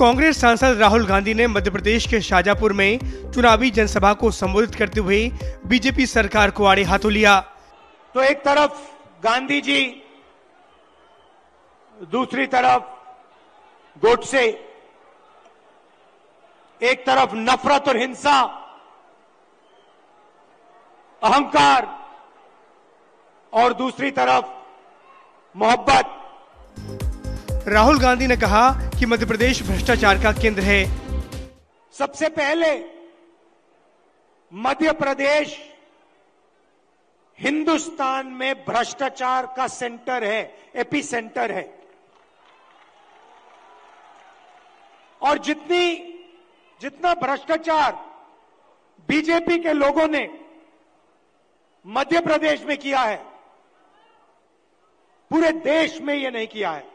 कांग्रेस सांसद राहुल गांधी ने मध्य प्रदेश के शाजापुर में चुनावी जनसभा को संबोधित करते हुए बीजेपी सरकार को आड़े हाथों लिया तो एक तरफ गांधी जी दूसरी तरफ गोडसे एक तरफ नफरत और हिंसा अहंकार और दूसरी तरफ मोहब्बत राहुल गांधी ने कहा कि मध्य प्रदेश भ्रष्टाचार का केंद्र है सबसे पहले मध्य प्रदेश हिंदुस्तान में भ्रष्टाचार का सेंटर है एपी सेंटर है और जितनी जितना भ्रष्टाचार बीजेपी के लोगों ने मध्य प्रदेश में किया है पूरे देश में यह नहीं किया है